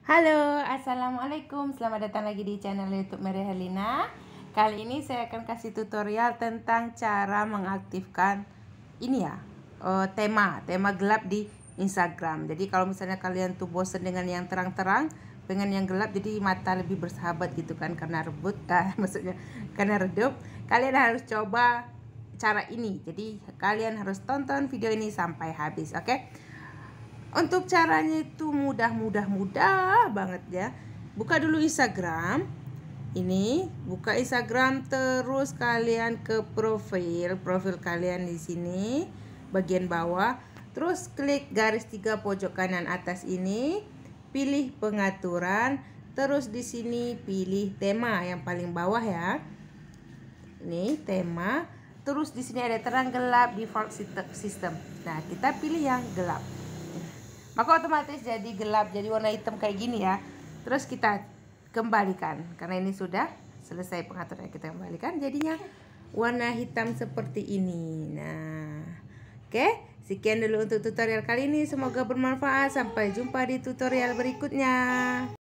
Halo, Assalamualaikum Selamat datang lagi di channel youtube Mary Helena Kali ini saya akan kasih tutorial tentang cara mengaktifkan Ini ya, uh, tema Tema gelap di Instagram Jadi kalau misalnya kalian tuh bosen dengan yang terang-terang Pengen yang gelap jadi mata lebih bersahabat gitu kan Karena rebut, ah, maksudnya karena redup Kalian harus coba cara ini Jadi kalian harus tonton video ini sampai habis Oke okay? Untuk caranya itu mudah-mudah-mudah banget ya. Buka dulu Instagram. Ini buka Instagram terus kalian ke profil, profil kalian di sini bagian bawah. Terus klik garis tiga pojok kanan atas ini, pilih pengaturan, terus di sini pilih tema yang paling bawah ya. Ini tema, terus di sini ada terang gelap default system. Nah, kita pilih yang gelap maka otomatis jadi gelap jadi warna hitam kayak gini ya terus kita kembalikan karena ini sudah selesai pengaturan kita kembalikan jadinya warna hitam seperti ini nah oke okay? sekian dulu untuk tutorial kali ini semoga bermanfaat sampai jumpa di tutorial berikutnya